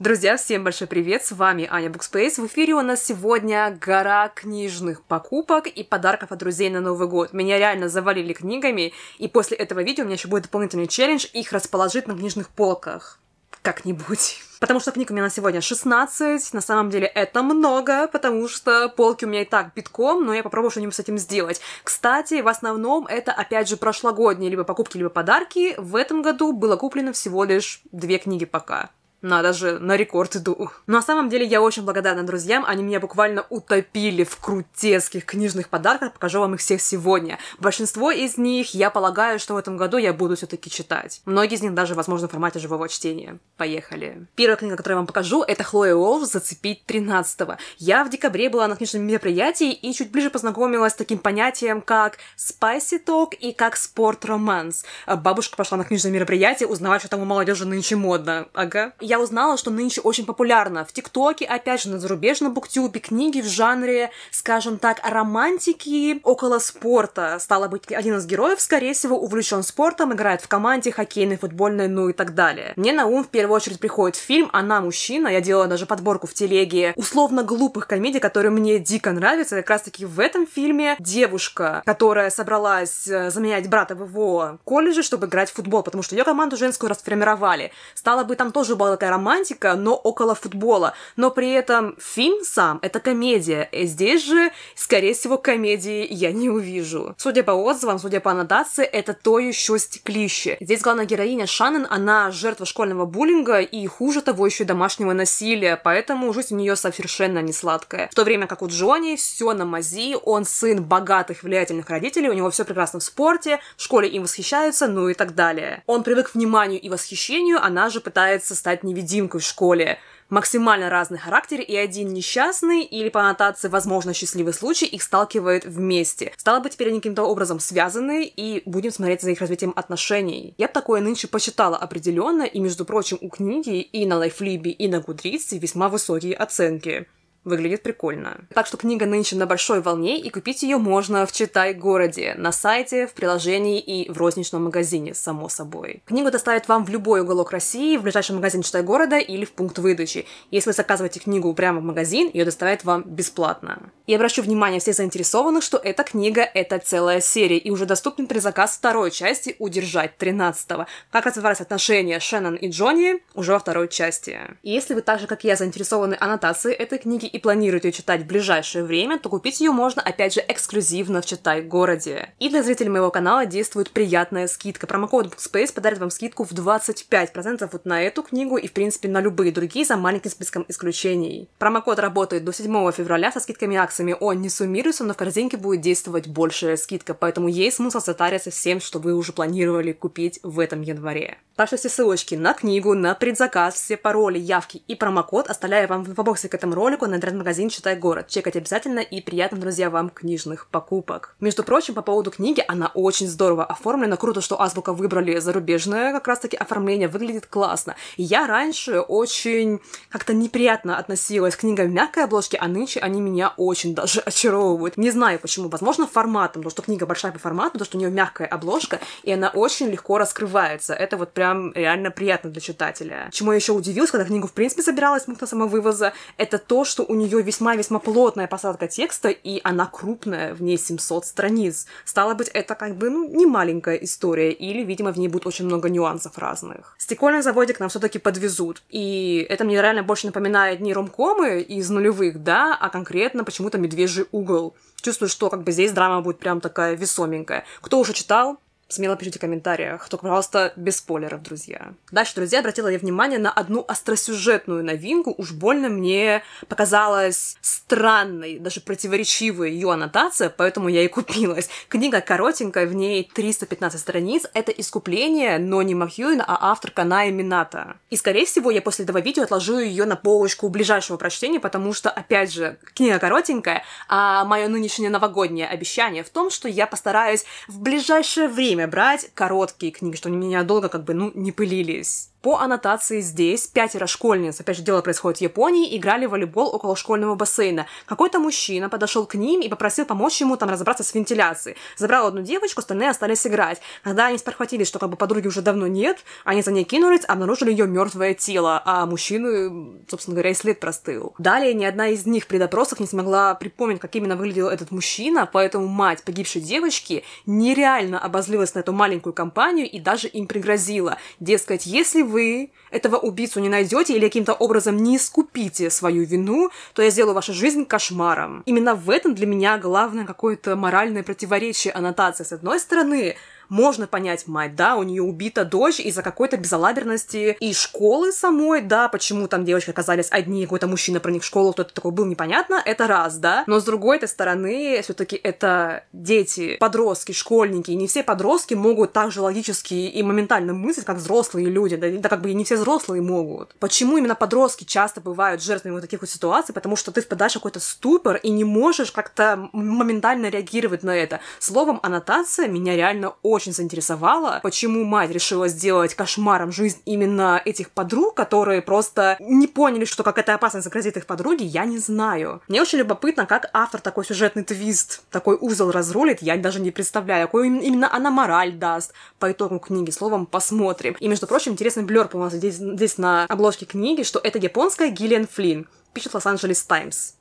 Друзья, всем большой привет! С вами Аня Букспейс. В эфире у нас сегодня гора книжных покупок и подарков от друзей на Новый год. Меня реально завалили книгами, и после этого видео у меня еще будет дополнительный челлендж их расположить на книжных полках. Как-нибудь. Потому что книг у меня на сегодня 16, на самом деле это много, потому что полки у меня и так битком, но я попробую что-нибудь с этим сделать. Кстати, в основном это, опять же, прошлогодние либо покупки, либо подарки. В этом году было куплено всего лишь две книги пока на даже на рекорд иду. Но ну, а на самом деле я очень благодарна друзьям, они меня буквально утопили в крутецких книжных подарках, покажу вам их всех сегодня. Большинство из них, я полагаю, что в этом году я буду все-таки читать. Многие из них даже, возможно, в формате живого чтения. Поехали. Первая книга, которую я вам покажу, это Хлоя Уолф «Зацепить 13-го». Я в декабре была на книжном мероприятии и чуть ближе познакомилась с таким понятием, как spicy talk и как спорт-романс. Бабушка пошла на книжное мероприятие узнавать, что там у молодежи нынче модно. Ага. Я я узнала, что нынче очень популярно в ТикТоке, опять же, на зарубежном буктюбе, книги в жанре, скажем так, романтики около спорта. Стало быть, один из героев, скорее всего, увлечен спортом, играет в команде хоккейной, футбольной, ну и так далее. Мне на ум в первую очередь приходит фильм «Она мужчина». Я делала даже подборку в телеге условно глупых комедий, которые мне дико нравятся. как раз-таки в этом фильме девушка, которая собралась э, заменять брата в его колледже, чтобы играть в футбол, потому что ее команду женскую расформировали. Стало бы, там тоже была богатая романтика, но около футбола. Но при этом фильм сам — это комедия. И э, здесь же, скорее всего, комедии я не увижу. Судя по отзывам, судя по аннотации, это то еще стеклище. Здесь главная героиня Шаннен, она жертва школьного буллинга и, хуже того, еще и домашнего насилия, поэтому жизнь у нее совершенно не сладкая. В то время как у Джонни все на мази, он сын богатых, влиятельных родителей, у него все прекрасно в спорте, в школе им восхищаются, ну и так далее. Он привык к вниманию и восхищению, она же пытается стать не невидимкой в школе максимально разный характер, и один несчастный или по аннотации, возможно, счастливый случай их сталкивает вместе. Стало быть, теперь они каким-то образом связаны, и будем смотреть за их развитием отношений. Я бы такое нынче почитала определенно, и, между прочим, у книги и на Лайфлибе, и на Гудрице весьма высокие оценки. Выглядит прикольно. Так что книга нынче на большой волне, и купить ее можно в Читай-городе, на сайте, в приложении и в розничном магазине, само собой. Книгу доставят вам в любой уголок России, в ближайший магазин Читай-города или в пункт выдачи. Если вы заказываете книгу прямо в магазин, ее доставят вам бесплатно. И обращу внимание всех заинтересованных, что эта книга — это целая серия, и уже доступен предзаказ второй части «Удержать» 13-го. Как развивались отношения Шеннон и Джонни уже во второй части. И если вы так же, как я, заинтересованы аннотацией этой книги и планируете читать в ближайшее время, то купить ее можно, опять же, эксклюзивно в Читай городе. И для зрителей моего канала действует приятная скидка. Промокод Bookspace подарит вам скидку в 25% вот на эту книгу и, в принципе, на любые другие за маленьким списком исключений. Промокод работает до 7 февраля со скидками и акциями. Он не суммируется, но в корзинке будет действовать большая скидка, поэтому есть смысл сатариться всем, что вы уже планировали купить в этом январе. Так что все ссылочки на книгу, на предзаказ, все пароли, явки и промокод оставляю вам в инфобоксе к этому ролику на интернет-магазин «Читай город». Чекать обязательно и приятно друзья, вам книжных покупок. Между прочим, по поводу книги, она очень здорово оформлена. Круто, что азбука выбрали зарубежное как раз-таки оформление, выглядит классно. Я раньше очень как-то неприятно относилась к книгам мягкой обложки, а нынче они меня очень даже очаровывают. Не знаю почему, возможно, форматом, потому что книга большая по формату, то что у нее мягкая обложка, и она очень легко раскрывается. Это вот прям реально приятно для читателя. Чему я еще удивилась, когда книгу в принципе собиралась, пункта самовывоза, это то, что у у нее весьма-весьма плотная посадка текста, и она крупная, в ней 700 страниц. Стало быть, это как бы, ну, не маленькая история, или, видимо, в ней будет очень много нюансов разных. Стекольный заводик нам все-таки подвезут, и это мне реально больше напоминает не ромкомы из нулевых, да, а конкретно почему-то «Медвежий угол». Чувствую, что как бы здесь драма будет прям такая весоменькая. Кто уже читал, Смело пишите в комментариях, только, пожалуйста, без спойлеров, друзья. Дальше, друзья, обратила я внимание на одну остросюжетную новинку. Уж больно мне показалась странной, даже противоречивой ее аннотация, поэтому я и купилась. Книга коротенькая, в ней 315 страниц. Это искупление, но не Махьюин, а автор Канаи Мината. И, скорее всего, я после этого видео отложу ее на полочку ближайшего прочтения, потому что, опять же, книга коротенькая, а мое нынешнее новогоднее обещание в том, что я постараюсь в ближайшее время брать короткие книги, чтобы они меня долго как бы, ну, не пылились. По аннотации здесь пятеро школьниц, опять же, дело происходит в Японии, играли в волейбол около школьного бассейна. Какой-то мужчина подошел к ним и попросил помочь ему там разобраться с вентиляцией. Забрал одну девочку, остальные остались играть. Когда они спохватились, что как бы подруги уже давно нет, они за ней кинулись, обнаружили ее мертвое тело, а мужчину, собственно говоря, и след простыл. Далее ни одна из них при допросах не смогла припомнить, как именно выглядел этот мужчина, поэтому мать погибшей девочки нереально обозлилась на эту маленькую компанию и даже им пригрозила. Дескать, если вы этого убийцу не найдете или каким-то образом не искупите свою вину, то я сделаю вашу жизнь кошмаром. Именно в этом для меня главное какое-то моральное противоречие аннотации. С одной стороны, можно понять мать, да, у нее убита дочь из-за какой-то безалаберности и школы самой, да, почему там девочки оказались одни, какой-то мужчина про них в школу, кто-то такой был, непонятно, это раз, да. Но с другой этой стороны, все-таки это дети, подростки, школьники, и не все подростки могут так же логически и моментально мыслить, как взрослые люди, да, да как бы и не все взрослые могут. Почему именно подростки часто бывают жертвами вот таких вот ситуаций? Потому что ты впадаешь в какой-то ступор и не можешь как-то моментально реагировать на это. Словом, аннотация меня реально очень очень заинтересовало, почему мать решила сделать кошмаром жизнь именно этих подруг, которые просто не поняли, что какая-то опасность грозит их подруге, я не знаю. Мне очень любопытно, как автор такой сюжетный твист, такой узел разрулит, я даже не представляю, какой именно она мораль даст по итогам книги. Словом, посмотрим. И, между прочим, интересный блер, по-моему, здесь, здесь на обложке книги, что это японская Гиллиан Флинн, пишет Лос-Анджелес Таймс.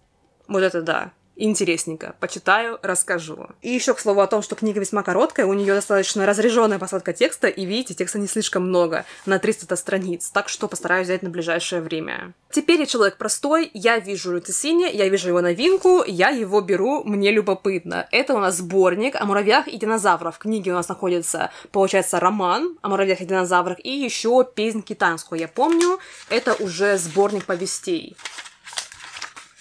Вот это да интересненько. Почитаю, расскажу. И еще к слову о том, что книга весьма короткая, у нее достаточно разряженная посадка текста, и видите, текста не слишком много, на 300 страниц, так что постараюсь взять на ближайшее время. Теперь я человек простой, я вижу Люцисини, я вижу его новинку, я его беру, мне любопытно. Это у нас сборник о муравьях и динозаврах. В книге у нас находится, получается, роман о муравьях и динозаврах, и еще песнь китайскую я помню. Это уже сборник повестей.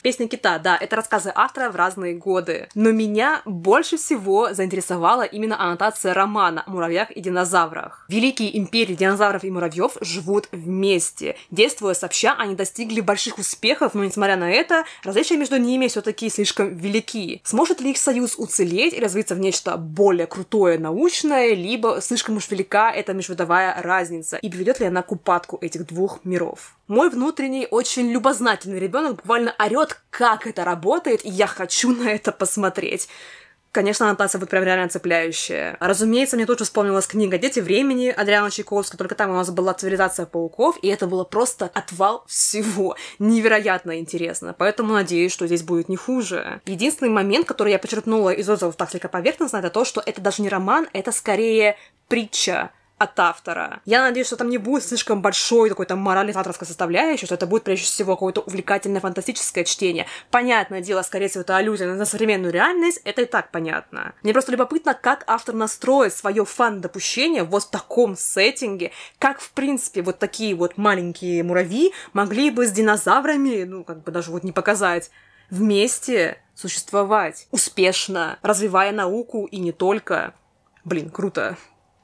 «Песня кита», да, это рассказы автора в разные годы. Но меня больше всего заинтересовала именно аннотация романа о муравьях и динозаврах. Великие империи динозавров и муравьев живут вместе. Действуя сообща, они достигли больших успехов, но, несмотря на это, различия между ними все-таки слишком велики. Сможет ли их союз уцелеть и развиться в нечто более крутое научное, либо слишком уж велика эта межвидовая разница, и приведет ли она к упадку этих двух миров? Мой внутренний очень любознательный ребенок буквально орет, как это работает, и я хочу на это посмотреть. Конечно, аннотация будет прям реально цепляющая. Разумеется, мне тут же вспомнилась книга «Дети времени» Адриана Чайковского, только там у нас была цивилизация пауков, и это было просто отвал всего. Невероятно интересно. Поэтому надеюсь, что здесь будет не хуже. Единственный момент, который я подчеркнула из отзывов так слегка поверхностно, это то, что это даже не роман, это скорее притча от автора. Я надеюсь, что там не будет слишком большой такой там моральный авторской составляющей, что это будет прежде всего какое-то увлекательное фантастическое чтение. Понятное дело, скорее всего, это аллюзия на современную реальность, это и так понятно. Мне просто любопытно, как автор настроит свое фан-допущение вот в таком сеттинге, как, в принципе, вот такие вот маленькие муравьи могли бы с динозаврами, ну, как бы даже вот не показать, вместе существовать успешно, развивая науку и не только. Блин, круто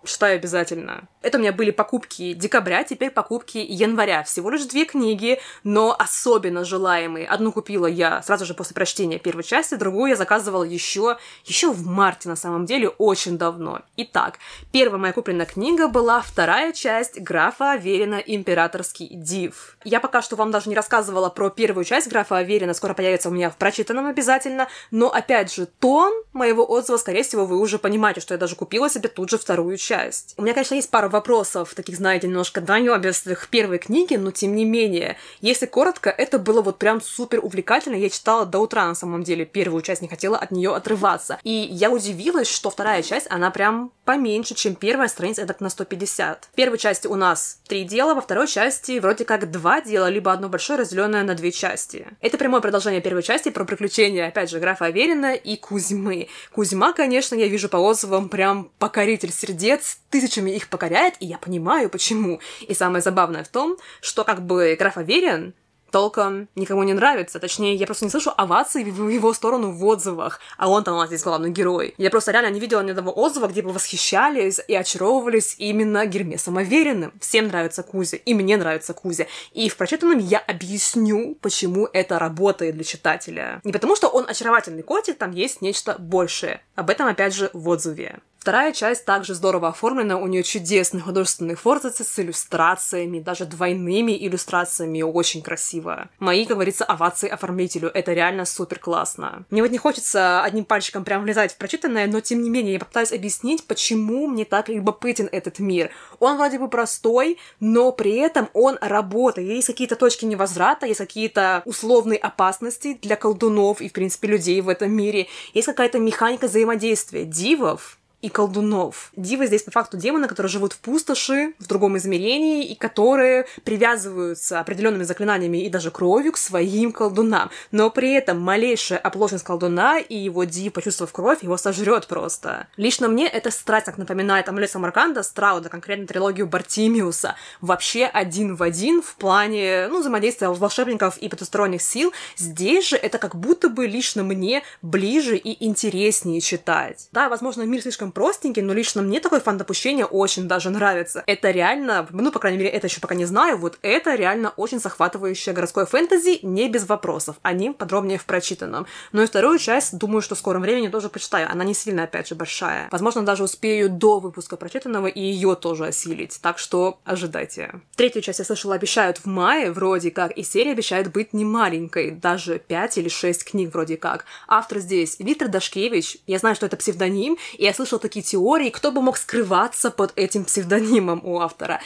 читаю обязательно. Это у меня были покупки декабря, теперь покупки января. Всего лишь две книги, но особенно желаемые. Одну купила я сразу же после прочтения первой части, другую я заказывала еще, еще в марте на самом деле, очень давно. Итак, первая моя купленная книга была вторая часть графа Аверина «Императорский див». Я пока что вам даже не рассказывала про первую часть графа Аверина, скоро появится у меня в прочитанном обязательно, но опять же, тон моего отзыва, скорее всего, вы уже понимаете, что я даже купила себе тут же вторую часть часть. У меня, конечно, есть пара вопросов, таких, знаете, немножко доёбистых первой книги, но тем не менее, если коротко, это было вот прям супер увлекательно. Я читала до утра, на самом деле, первую часть, не хотела от нее отрываться. И я удивилась, что вторая часть, она прям поменьше, чем первая страница, это на 150. В первой части у нас три дела, во второй части вроде как два дела, либо одно большое, разделенное на две части. Это прямое продолжение первой части про приключения, опять же, графа Аверина и Кузьмы. Кузьма, конечно, я вижу по отзывам, прям покоритель сердец, с тысячами их покоряет, и я понимаю, почему. И самое забавное в том, что как бы граф Аверин толком никому не нравится. Точнее, я просто не слышу овации в его сторону в отзывах, а он там у нас здесь главный герой. Я просто реально не видела ни одного отзыва, где бы восхищались и очаровывались именно Гермесом Авериным. Всем нравится Кузя, и мне нравится Кузя. И в прочитанном я объясню, почему это работает для читателя. Не потому, что он очаровательный котик, там есть нечто большее. Об этом, опять же, в отзыве. Вторая часть также здорово оформлена, у нее чудесные художественные форзацы с иллюстрациями, даже двойными иллюстрациями, очень красиво. Мои, как говорится, овации оформителю, это реально супер классно. Мне вот не хочется одним пальчиком прям влезать в прочитанное, но тем не менее я попытаюсь объяснить, почему мне так любопытен этот мир. Он вроде бы простой, но при этом он работает. Есть какие-то точки невозврата, есть какие-то условные опасности для колдунов и, в принципе, людей в этом мире. Есть какая-то механика взаимодействия дивов, и колдунов. Дивы здесь по факту демоны, которые живут в пустоши, в другом измерении, и которые привязываются определенными заклинаниями и даже кровью к своим колдунам. Но при этом малейшая оплошность колдуна и его див, почувствовав кровь, его сожрет просто. Лично мне это страсть так напоминает амулет Самарканда, Страуда, конкретно трилогию Бартимиуса. Вообще один в один в плане, ну, взаимодействия волшебников и потусторонних сил. Здесь же это как будто бы лично мне ближе и интереснее читать. Да, возможно, мир слишком слишком простенький, но лично мне такой фан допущение очень даже нравится. Это реально, ну, по крайней мере, это еще пока не знаю, вот это реально очень захватывающее городское фэнтези, не без вопросов. О ним подробнее в прочитанном. Ну и вторую часть, думаю, что в скором времени тоже почитаю. Она не сильно, опять же, большая. Возможно, даже успею до выпуска прочитанного и ее тоже осилить. Так что ожидайте. Третью часть я слышала обещают в мае, вроде как, и серия обещает быть не маленькой, даже 5 или 6 книг вроде как. Автор здесь Виктор Дашкевич. Я знаю, что это псевдоним, и я слышала такие теории, кто бы мог скрываться под этим псевдонимом у автора.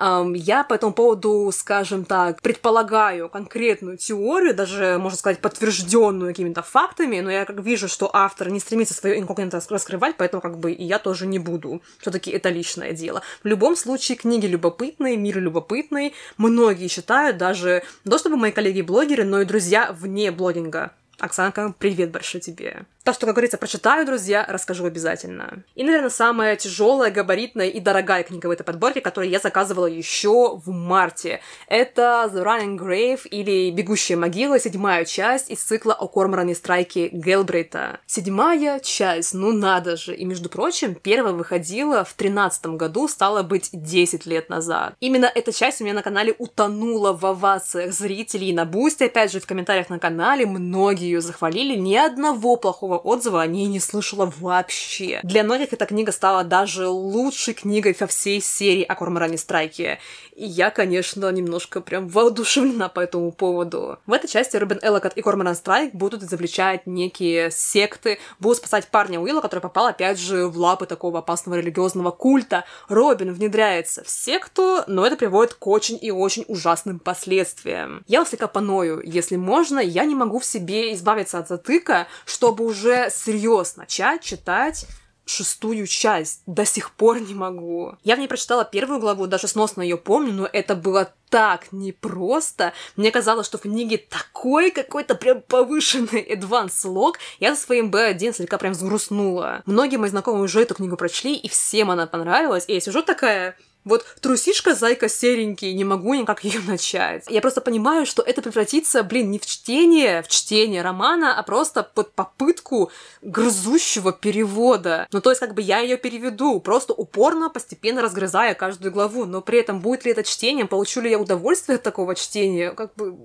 Я по этому поводу, скажем так, предполагаю конкретную теорию, даже, можно сказать, подтвержденную какими-то фактами, но я как вижу, что автор не стремится свое инкогнито раскрывать, поэтому как бы и я тоже не буду. Все-таки это личное дело. В любом случае, книги любопытные, мир любопытный. Многие читают, даже не то чтобы мои коллеги-блогеры, но и друзья вне блогинга. Оксанка, привет большой тебе. То, что, как говорится, прочитаю, друзья, расскажу обязательно. И, наверное, самая тяжелая, габаритная и дорогая книга в этой подборке, которую я заказывала еще в марте. Это The Running Grave или Бегущая могила, седьмая часть из цикла о Корморане Страйке Гелбрейта. Седьмая часть, ну надо же. И, между прочим, первая выходила в тринадцатом году, стало быть, 10 лет назад. Именно эта часть у меня на канале утонула в овациях зрителей на Бусте. Опять же, в комментариях на канале многие ее захвалили. Ни одного плохого отзыва о ней не слышала вообще. Для многих эта книга стала даже лучшей книгой во всей серии о Корморане Страйке. И я, конечно, немножко прям воодушевлена по этому поводу. В этой части Робин Эллокот и Корморан Страйк будут изобличать некие секты, будут спасать парня Уилла, который попал, опять же, в лапы такого опасного религиозного культа. Робин внедряется в секту, но это приводит к очень и очень ужасным последствиям. Я слегка поною, если можно, я не могу в себе избавиться от затыка, чтобы уже серьезно начать читать шестую часть. До сих пор не могу. Я в ней прочитала первую главу, даже сносно ее помню, но это было так непросто. Мне казалось, что в книге такой какой-то прям повышенный адванс лог. Я за своим B1 слегка прям взгрустнула. Многие мои знакомые уже эту книгу прочли, и всем она понравилась. И я сижу такая, вот трусишка, зайка серенький, не могу никак ее начать. Я просто понимаю, что это превратится, блин, не в чтение, в чтение романа, а просто под попытку грызущего перевода. Ну, то есть, как бы я ее переведу, просто упорно, постепенно разгрызая каждую главу, но при этом будет ли это чтением, получу ли я удовольствие от такого чтения, как бы...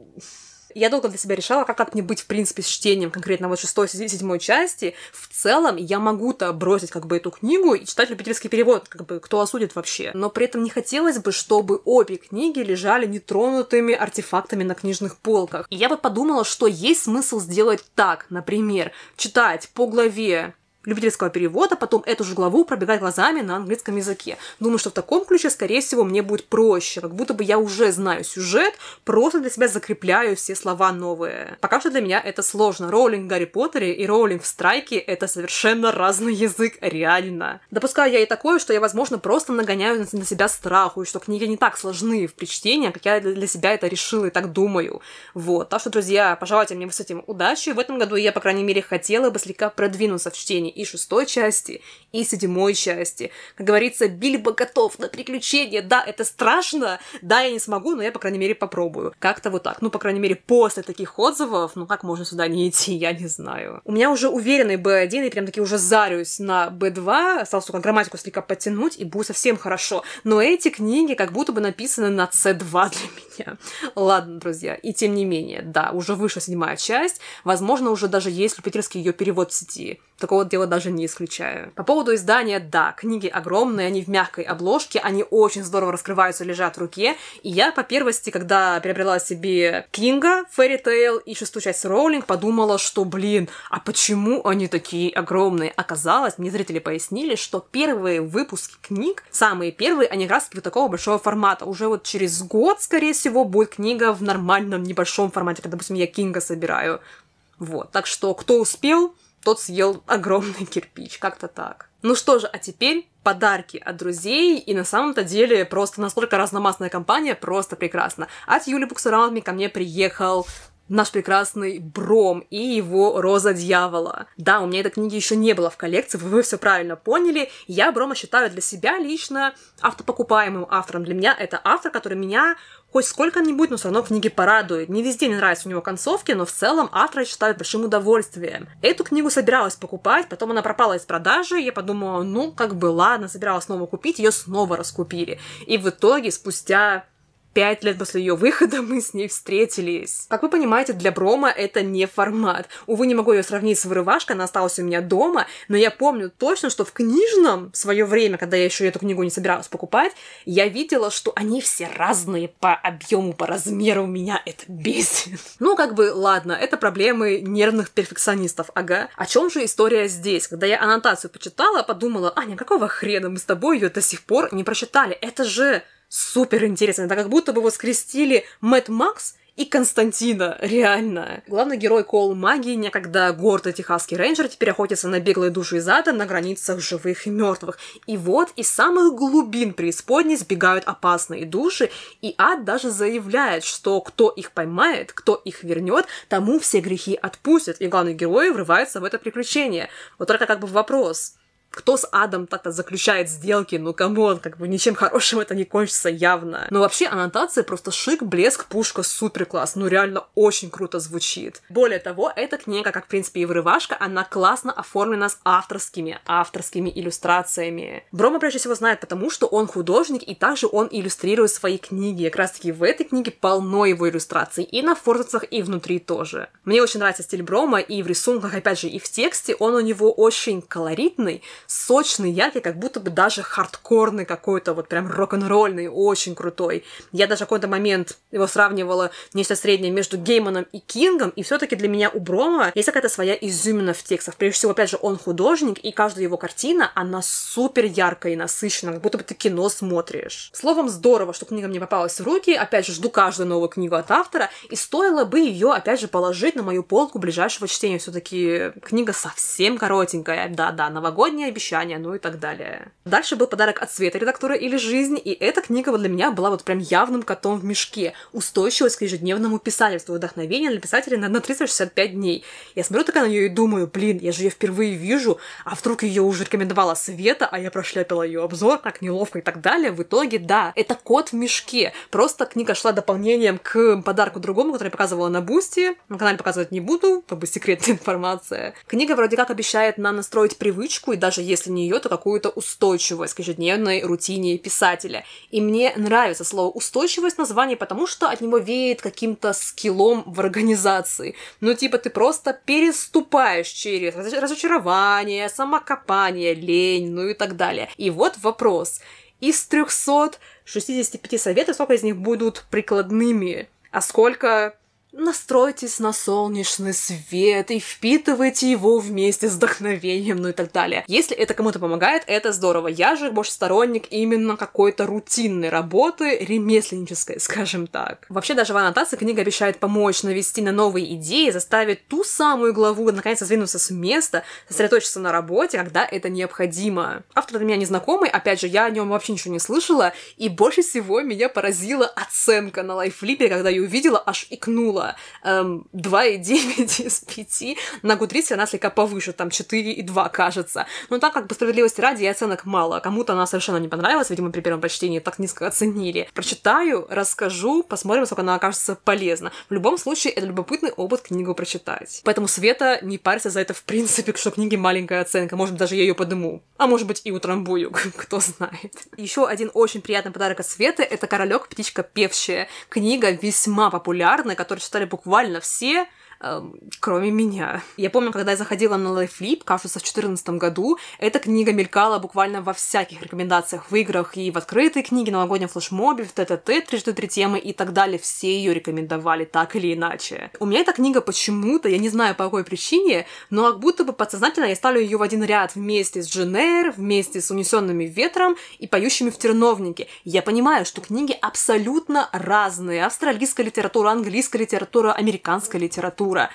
Я долго для себя решала, как, как мне быть, в принципе, с чтением конкретно вот шестой, седьмой части. В целом, я могу-то бросить как бы эту книгу и читать любительский перевод, как бы кто осудит вообще. Но при этом не хотелось бы, чтобы обе книги лежали нетронутыми артефактами на книжных полках. И я бы подумала, что есть смысл сделать так, например, читать по главе любительского перевода, потом эту же главу пробегать глазами на английском языке. Думаю, что в таком ключе, скорее всего, мне будет проще, как будто бы я уже знаю сюжет, просто для себя закрепляю все слова новые. Пока что для меня это сложно. Роллинг в Гарри Поттере и Роллинг в Страйке — это совершенно разный язык, реально. Допускаю я и такое, что я, возможно, просто нагоняю на себя страху, и что книги не так сложны в причтении, как я для себя это решила и так думаю. Вот. Так что, друзья, пожелайте мне с этим удачи. В этом году я, по крайней мере, хотела бы слегка продвинуться в чтении и шестой части, и седьмой части. Как говорится, Бильбо готов на приключения. Да, это страшно, да, я не смогу, но я, по крайней мере, попробую. Как-то вот так. Ну, по крайней мере, после таких отзывов, ну как можно сюда не идти, я не знаю. У меня уже уверенный B1, и прям таки уже зарюсь на B2. Осталось только грамматику слегка подтянуть, и будет совсем хорошо. Но эти книги как будто бы написаны на C2 для меня. Ладно, друзья, и тем не менее, да, уже вышла седьмая часть. Возможно, уже даже есть любительский ее перевод в сети такого дела даже не исключаю. По поводу издания, да, книги огромные, они в мягкой обложке, они очень здорово раскрываются, лежат в руке, и я по первости, когда приобрела себе Кинга, Фэри Тейл и шестую часть Роулинг, подумала, что, блин, а почему они такие огромные? Оказалось, мне зрители пояснили, что первые выпуски книг, самые первые, они как раз вот такого большого формата. Уже вот через год, скорее всего, будет книга в нормальном небольшом формате, Когда, допустим, я Кинга собираю. Вот, так что кто успел, тот съел огромный кирпич, как-то так. Ну что же, а теперь подарки от друзей, и на самом-то деле просто настолько разномастная компания, просто прекрасно. От Юли Буксараунми ко мне приехал наш прекрасный Бром и его Роза Дьявола. Да, у меня этой книги еще не было в коллекции, вы все правильно поняли. Я Брома считаю для себя лично автопокупаемым автором. Для меня это автор, который меня хоть сколько-нибудь, но все равно книги порадует. Не везде не нравятся у него концовки, но в целом автор читает большим удовольствием. Эту книгу собиралась покупать, потом она пропала из продажи, я подумала, ну, как бы ладно, собиралась снова купить, ее снова раскупили. И в итоге, спустя пять лет после ее выхода мы с ней встретились. Как вы понимаете, для Брома это не формат. Увы, не могу ее сравнить с «Вырывашкой», она осталась у меня дома, но я помню точно, что в книжном в свое время, когда я еще эту книгу не собиралась покупать, я видела, что они все разные по объему, по размеру, меня это бесит. Ну, как бы, ладно, это проблемы нервных перфекционистов, ага. О чем же история здесь? Когда я аннотацию почитала, подумала, Аня, какого хрена мы с тобой ее до сих пор не прочитали? Это же супер интересно. Это как будто бы вот скрестили Мэтт Макс и Константина, реально. Главный герой Кол Магии, некогда гордый техасский рейнджер, теперь охотится на беглые души из ада на границах живых и мертвых. И вот из самых глубин преисподней сбегают опасные души, и ад даже заявляет, что кто их поймает, кто их вернет, тому все грехи отпустят. И главный герой врывается в это приключение. Вот только как бы вопрос, кто с Адом так-то заключает сделки, ну камон, как бы ничем хорошим это не кончится явно. Но вообще аннотация просто шик, блеск, пушка, супер класс, ну реально очень круто звучит. Более того, эта книга, как в принципе и вырывашка, она классно оформлена с авторскими, авторскими иллюстрациями. Брома прежде всего знает потому, что он художник и также он иллюстрирует свои книги. Как раз таки в этой книге полно его иллюстраций и на форзацах, и внутри тоже. Мне очень нравится стиль Брома и в рисунках, опять же, и в тексте он у него очень колоритный, сочный, яркий, как будто бы даже хардкорный какой-то, вот прям рок-н-ролльный, очень крутой. Я даже в какой-то момент его сравнивала нечто среднее между Гейманом и Кингом, и все таки для меня у Брома есть какая-то своя изюмина в текстах. Прежде всего, опять же, он художник, и каждая его картина, она супер яркая и насыщенная, как будто бы ты кино смотришь. Словом, здорово, что книга мне попалась в руки, опять же, жду каждую новую книгу от автора, и стоило бы ее, опять же, положить на мою полку ближайшего чтения. все таки книга совсем коротенькая, да-да, новогодняя, обещания, ну и так далее. Дальше был подарок от Света редактора или «Жизнь», и эта книга вот для меня была вот прям явным котом в мешке. Устойчивость к ежедневному писательству, вдохновение для писателя на, на 365 дней. Я смотрю такая на нее и думаю, блин, я же ее впервые вижу, а вдруг ее уже рекомендовала Света, а я прошляпила ее обзор, как неловко и так далее. В итоге, да, это кот в мешке. Просто книга шла дополнением к подарку другому, который я показывала на Бусти. На канале показывать не буду, как бы секретная информация. Книга вроде как обещает нам настроить привычку, и даже если не ее, то какую-то устойчивость к ежедневной рутине писателя. И мне нравится слово «устойчивость» в названии, потому что от него веет каким-то скиллом в организации. Ну, типа, ты просто переступаешь через разочарование, самокопание, лень, ну и так далее. И вот вопрос. Из 365 советов сколько из них будут прикладными? А сколько настройтесь на солнечный свет и впитывайте его вместе с вдохновением, ну и так далее. Если это кому-то помогает, это здорово. Я же больше сторонник именно какой-то рутинной работы, ремесленнической, скажем так. Вообще даже в аннотации книга обещает помочь навести на новые идеи, заставить ту самую главу наконец-то сдвинуться с места, сосредоточиться на работе, когда это необходимо. Автор для меня незнакомый, опять же, я о нем вообще ничего не слышала, и больше всего меня поразила оценка на лайфлипе, когда я увидела, аж икнула оценила эм, 2,9 из 5. На Гудрице она слегка повыше, там 4,2, кажется. Но так как по справедливости ради и оценок мало. Кому-то она совершенно не понравилась, видимо, при первом прочтении так низко оценили. Прочитаю, расскажу, посмотрим, сколько она окажется полезна. В любом случае, это любопытный опыт книгу прочитать. Поэтому Света, не парься за это в принципе, что книге маленькая оценка. Может, даже я ее подыму. А может быть и утрамбую, кто знает. Еще один очень приятный подарок от Светы — это «Королек, птичка певчая». Книга весьма популярная, которая стали буквально все Эм, кроме меня. Я помню, когда я заходила на Лайфлип, кажется, в 2014 году, эта книга мелькала буквально во всяких рекомендациях в играх и в открытой книге, новогоднем флешмобе, в ТТТ, трижды три темы и так далее. Все ее рекомендовали так или иначе. У меня эта книга почему-то, я не знаю по какой причине, но как будто бы подсознательно я ставлю ее в один ряд вместе с Дженер, вместе с унесенными ветром и поющими в терновнике. Я понимаю, что книги абсолютно разные. Австралийская литература, английская литература, американская литература литература,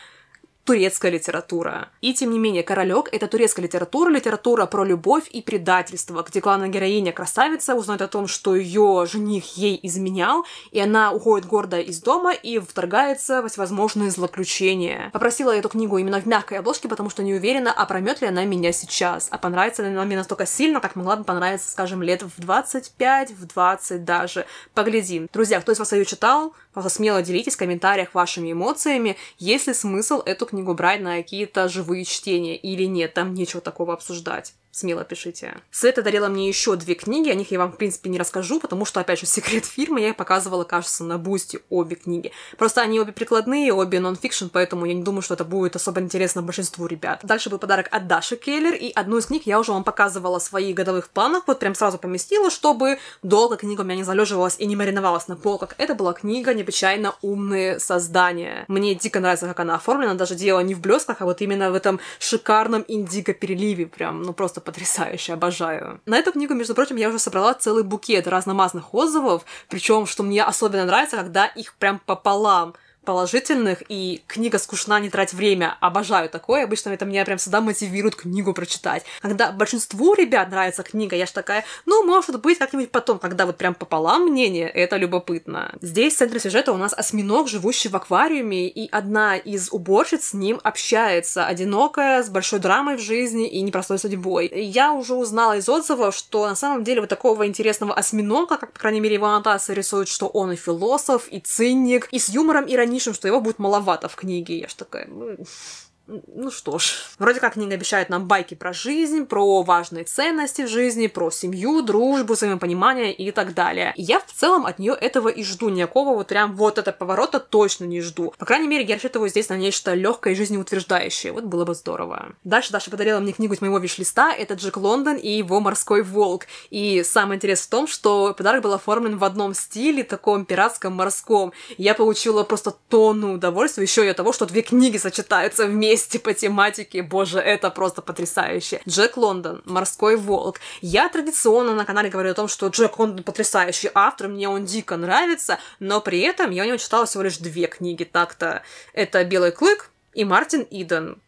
турецкая литература. И тем не менее, королек это турецкая литература, литература про любовь и предательство, где главная героиня красавица узнает о том, что ее жених ей изменял, и она уходит гордо из дома и вторгается во всевозможные злоключения. Попросила я эту книгу именно в мягкой обложке, потому что не уверена, опрометь а ли она меня сейчас, а понравится ли она мне настолько сильно, как могла бы понравиться, скажем, лет в 25, в 20 даже. Поглядим. Друзья, кто из вас ее читал, смело делитесь в комментариях вашими эмоциями, есть ли смысл эту книгу брать на какие-то живые чтения или нет, там нечего такого обсуждать смело пишите. Света дарила мне еще две книги, о них я вам, в принципе, не расскажу, потому что, опять же, секрет фирмы, я их показывала, кажется, на Бусти обе книги. Просто они обе прикладные, обе нонфикшн, поэтому я не думаю, что это будет особо интересно большинству ребят. Дальше был подарок от Даши Келлер, и одну из книг я уже вам показывала в своих годовых планах, вот прям сразу поместила, чтобы долго книга у меня не залеживалась и не мариновалась на полках. Это была книга «Необычайно умные создания». Мне дико нравится, как она оформлена, даже дело не в блесках, а вот именно в этом шикарном индиго-переливе, прям, ну просто просто потрясающе, обожаю. На эту книгу, между прочим, я уже собрала целый букет разномазных отзывов, причем, что мне особенно нравится, когда их прям пополам — положительных, и книга скучна, не трать время, обожаю такое, обычно это меня прям всегда мотивирует книгу прочитать. Когда большинству ребят нравится книга, я же такая, ну, может быть, как-нибудь потом, когда вот прям пополам мнение, это любопытно. Здесь в центре сюжета у нас осьминог, живущий в аквариуме, и одна из уборщиц с ним общается, одинокая, с большой драмой в жизни и непростой судьбой. Я уже узнала из отзывов, что на самом деле вот такого интересного осьминога, как, по крайней мере, его аннотация рисует, что он и философ, и цинник, и с юмором ироничный, логичным, что его будет маловато в книге. Я ж такая, ну, ну что ж, вроде как книга обещает нам байки про жизнь, про важные ценности в жизни, про семью, дружбу, взаимопонимание и так далее. И я в целом от нее этого и жду, никакого вот прям вот этого поворота точно не жду. По крайней мере, я рассчитываю здесь на нечто легкое и жизнеутверждающее, вот было бы здорово. Дальше Даша подарила мне книгу из моего виш-листа, это Джек Лондон и его «Морской волк». И самый интерес в том, что подарок был оформлен в одном стиле, таком пиратском морском. Я получила просто тонну удовольствия еще и от того, что две книги сочетаются вместе вместе по тематике. Боже, это просто потрясающе. Джек Лондон, «Морской волк». Я традиционно на канале говорю о том, что Джек Лондон потрясающий автор, мне он дико нравится, но при этом я у него читала всего лишь две книги так-то. Это «Белый клык» и «Мартин Иден».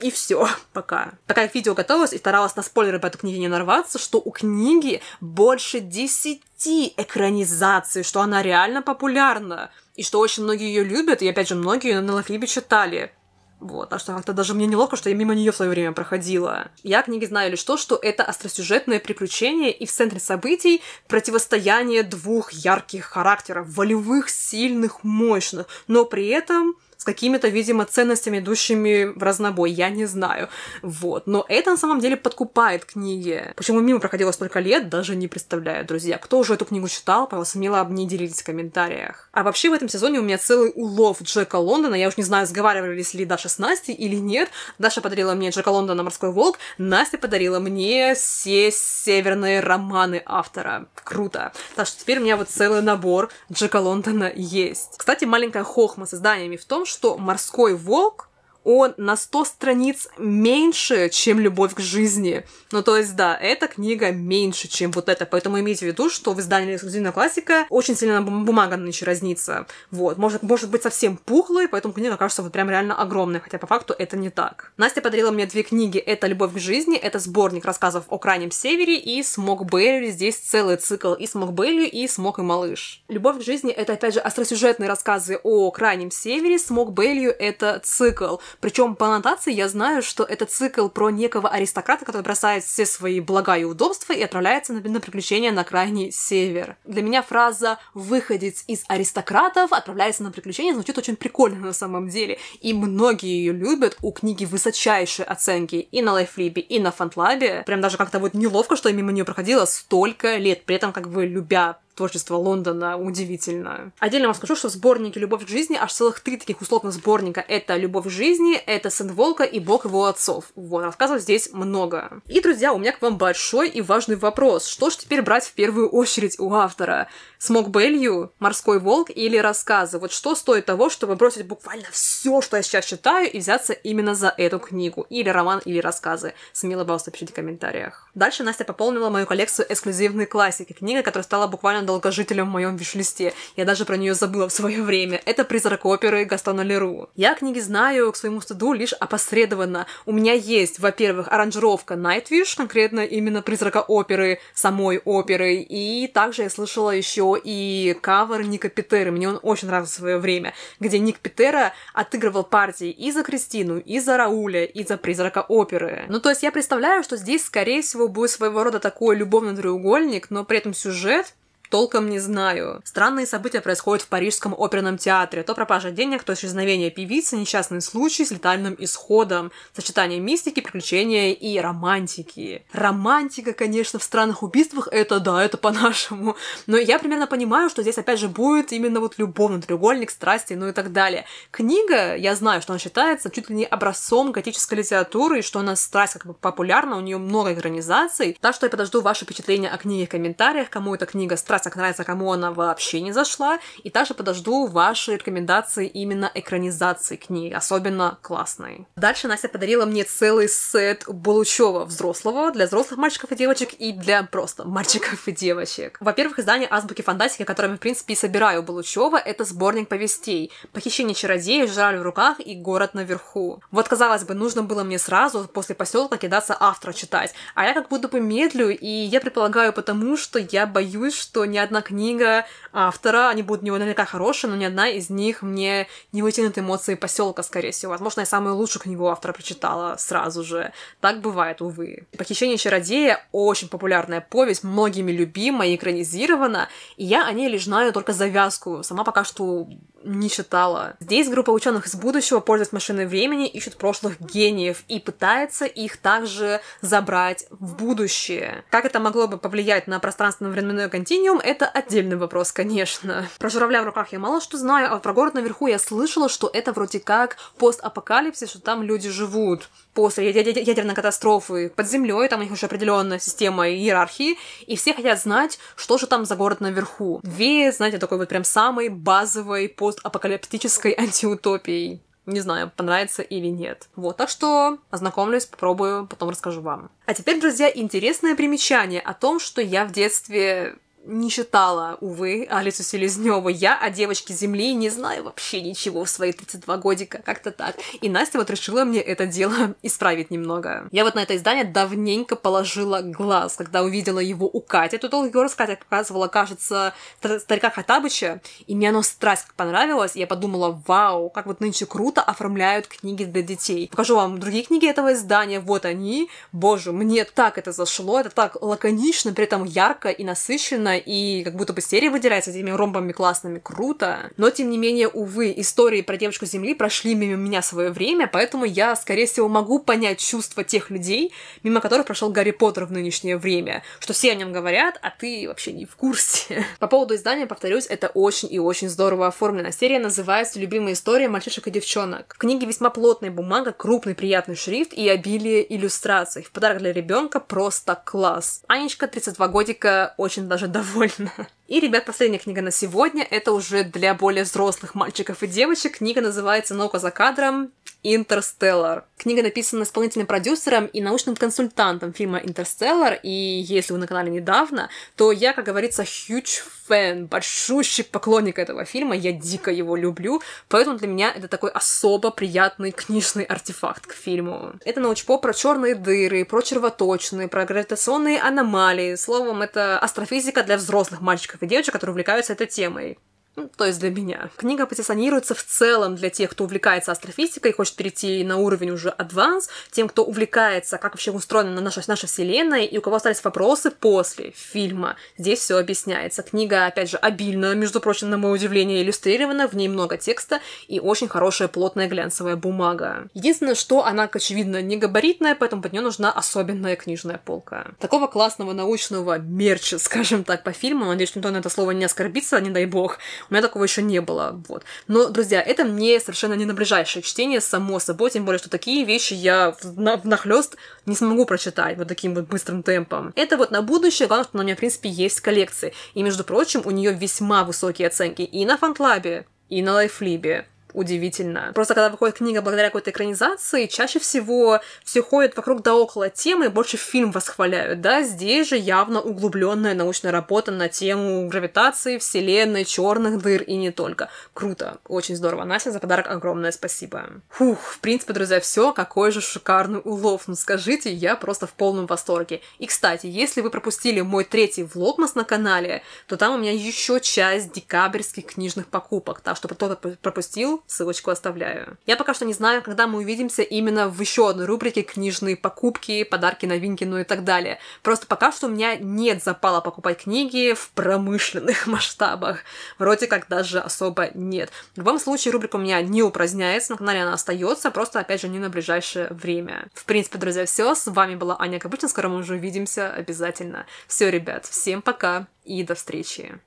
И все, пока. Пока к видео готовилась и старалась на спойлеры по этой книге не нарваться, что у книги больше десяти экранизаций, что она реально популярна, и что очень многие ее любят, и опять же, многие на Лафлибе читали. Вот, а что как-то даже мне неловко, что я мимо нее в свое время проходила. Я книги знаю лишь то, что это остросюжетное приключение и в центре событий противостояние двух ярких характеров, волевых, сильных, мощных, но при этом какими-то, видимо, ценностями, идущими в разнобой, я не знаю. Вот. Но это на самом деле подкупает книги. Почему мимо проходило столько лет, даже не представляю, друзья. Кто уже эту книгу читал, пожалуйста, мило об ней делитесь в комментариях. А вообще в этом сезоне у меня целый улов Джека Лондона. Я уж не знаю, сговаривались ли Даша с Настей или нет. Даша подарила мне Джека Лондона «Морской волк», Настя подарила мне все северные романы автора. Круто. Так что теперь у меня вот целый набор Джека Лондона есть. Кстати, маленькая хохма с изданиями в том, что что морской волк он на 100 страниц меньше, чем «Любовь к жизни». Ну, то есть, да, эта книга меньше, чем вот эта, поэтому имейте в виду, что в издании «Эксклюзивная классика» очень сильно бумага нынче разнится. Вот, может, может быть совсем пухлой, поэтому книга кажется вот прям реально огромной, хотя по факту это не так. Настя подарила мне две книги. Это «Любовь к жизни», это сборник рассказов о Крайнем Севере и «Смог Бейли». Здесь целый цикл и «Смог Бейли», и «Смог и малыш». «Любовь к жизни» — это, опять же, остросюжетные рассказы о Крайнем Севере. «Смог Бейлью» — это цикл. Причем по аннотации я знаю, что это цикл про некого аристократа, который бросает все свои блага и удобства и отправляется на, на приключения на крайний север. Для меня фраза «выходец из аристократов отправляется на приключения» звучит очень прикольно на самом деле. И многие ее любят. У книги высочайшие оценки и на Лайфлибе, и на Фантлабе. Прям даже как-то вот неловко, что я мимо нее проходила столько лет, при этом как бы любя творчество Лондона удивительно. Отдельно вам скажу, что в сборнике «Любовь к жизни» аж целых три таких условно сборника. Это «Любовь к жизни», это «Сын волка» и «Бог его отцов». Вот, рассказов здесь много. И, друзья, у меня к вам большой и важный вопрос. Что ж теперь брать в первую очередь у автора? Смог Белью, «Морской волк» или рассказы? Вот что стоит того, чтобы бросить буквально все, что я сейчас читаю, и взяться именно за эту книгу? Или роман, или рассказы? Смело, пожалуйста, пишите в комментариях. Дальше Настя пополнила мою коллекцию эксклюзивной классики. Книга, которая стала буквально долгожителем в моем вишлисте. Я даже про нее забыла в свое время. Это «Призрак оперы» Гастона Леру. Я книги знаю, к своему стыду, лишь опосредованно. У меня есть, во-первых, аранжировка Nightwish, конкретно именно «Призрака оперы», самой оперы, и также я слышала еще и кавер Ника Питера. Мне он очень нравился в свое время, где Ник Питера отыгрывал партии и за Кристину, и за Рауля, и за «Призрака оперы». Ну, то есть я представляю, что здесь, скорее всего, будет своего рода такой любовный треугольник, но при этом сюжет толком не знаю. Странные события происходят в Парижском оперном театре. То пропажа денег, то исчезновение певицы, несчастный случай с летальным исходом, сочетание мистики, приключения и романтики. Романтика, конечно, в странных убийствах это да, это по-нашему. Но я примерно понимаю, что здесь опять же будет именно вот любовный треугольник, страсти, ну и так далее. Книга, я знаю, что она считается чуть ли не образцом готической литературы, и что она страсть как бы популярна, у нее много экранизаций. Так что я подожду ваши впечатления о книге в комментариях, кому эта книга страсть как нравится, кому она вообще не зашла. И также подожду ваши рекомендации именно экранизации книги, особенно классной. Дальше Настя подарила мне целый сет Булучева взрослого для взрослых мальчиков и девочек и для просто мальчиков и девочек. Во-первых, издание «Азбуки фантастики», которое я, в принципе, и собираю Булучева, это сборник повестей «Похищение чародея», «Жраль в руках» и «Город наверху». Вот, казалось бы, нужно было мне сразу после поселка кидаться автора читать, а я как будто бы медлю, и я предполагаю потому, что я боюсь, что ни одна книга а, автора, они будут не него наверняка хорошие, но ни одна из них мне не вытянет эмоции поселка, скорее всего. Возможно, я самую лучшую книгу автора прочитала сразу же. Так бывает, увы. «Похищение чародея» — очень популярная повесть, многими любимая и экранизирована, и я о ней лишь знаю только завязку. Сама пока что не читала. Здесь группа ученых из будущего, пользуясь машиной времени, ищет прошлых гениев и пытается их также забрать в будущее. Как это могло бы повлиять на пространственно-временной континуум, это отдельный вопрос, конечно. Про журавля в руках я мало что знаю, а вот про город наверху я слышала, что это вроде как постапокалипсис, что там люди живут после ядерной катастрофы под землей, там у них уже определенная система иерархии, и все хотят знать, что же там за город наверху. Две, знаете, такой вот прям самый базовый пост постапокалиптической антиутопией. Не знаю, понравится или нет. Вот, так что ознакомлюсь, попробую, потом расскажу вам. А теперь, друзья, интересное примечание о том, что я в детстве не считала, увы, Алису Селезневу я, о девочке Земли не знаю вообще ничего в свои 32 годика, как-то так. И Настя вот решила мне это дело исправить немного. Я вот на это издание давненько положила глаз, когда увидела его у Кати. Тут долго раз Катя показывала, кажется, старика Хатабыча, и мне оно страсть понравилось, и я подумала, вау, как вот нынче круто оформляют книги для детей. Покажу вам другие книги этого издания, вот они. Боже, мне так это зашло, это так лаконично, при этом ярко и насыщенно, и как будто бы серия выделяется этими ромбами классными, круто. Но, тем не менее, увы, истории про девочку Земли прошли мимо меня свое время, поэтому я, скорее всего, могу понять чувства тех людей, мимо которых прошел Гарри Поттер в нынешнее время, что все о нем говорят, а ты вообще не в курсе. По поводу издания, повторюсь, это очень и очень здорово оформлено. Серия называется «Любимая история мальчишек и девчонок». В книге весьма плотная бумага, крупный приятный шрифт и обилие иллюстраций. В подарок для ребенка просто класс. Анечка, 32 годика, очень даже довольна довольна. И, ребят, последняя книга на сегодня. Это уже для более взрослых мальчиков и девочек. Книга называется «Наука за кадром. Интерстеллар». Книга написана исполнительным продюсером и научным консультантом фильма «Интерстеллар». И если вы на канале недавно, то я, как говорится, huge фэн, большущий поклонник этого фильма. Я дико его люблю. Поэтому для меня это такой особо приятный книжный артефакт к фильму. Это научпо про черные дыры, про червоточные, про гравитационные аномалии. Словом, это астрофизика для взрослых мальчиков мальчиков и девочек, которые увлекаются этой темой ну, то есть для меня. Книга позиционируется в целом для тех, кто увлекается астрофизикой и хочет перейти на уровень уже адванс, тем, кто увлекается, как вообще устроена наша, наша вселенная, и у кого остались вопросы после фильма. Здесь все объясняется. Книга, опять же, обильная, между прочим, на мое удивление, иллюстрирована, в ней много текста и очень хорошая плотная глянцевая бумага. Единственное, что она, очевидно, не габаритная, поэтому под нее нужна особенная книжная полка. Такого классного научного мерча, скажем так, по фильму, надеюсь, никто на это слово не оскорбится, не дай бог, у меня такого еще не было, вот. Но, друзья, это мне совершенно не на ближайшее чтение, само собой, тем более, что такие вещи я нахлест не смогу прочитать вот таким вот быстрым темпом. Это вот на будущее, главное, что у меня, в принципе, есть коллекции. И, между прочим, у нее весьма высокие оценки и на фантлабе, и на лайфлибе удивительно. Просто когда выходит книга благодаря какой-то экранизации, чаще всего все ходят вокруг да около темы, больше фильм восхваляют, да, здесь же явно углубленная научная работа на тему гравитации, вселенной, черных дыр и не только. Круто, очень здорово. Настя, за подарок огромное спасибо. Фух, в принципе, друзья, все, какой же шикарный улов, ну скажите, я просто в полном восторге. И, кстати, если вы пропустили мой третий влогмас на канале, то там у меня еще часть декабрьских книжных покупок, так что кто-то пропустил, ссылочку оставляю. Я пока что не знаю, когда мы увидимся именно в еще одной рубрике «Книжные покупки», «Подарки, новинки», ну и так далее. Просто пока что у меня нет запала покупать книги в промышленных масштабах. Вроде как даже особо нет. В любом случае, рубрика у меня не упраздняется, на канале она остается, просто, опять же, не на ближайшее время. В принципе, друзья, все. С вами была Аня Капучин, скоро мы уже увидимся обязательно. Все, ребят, всем пока и до встречи.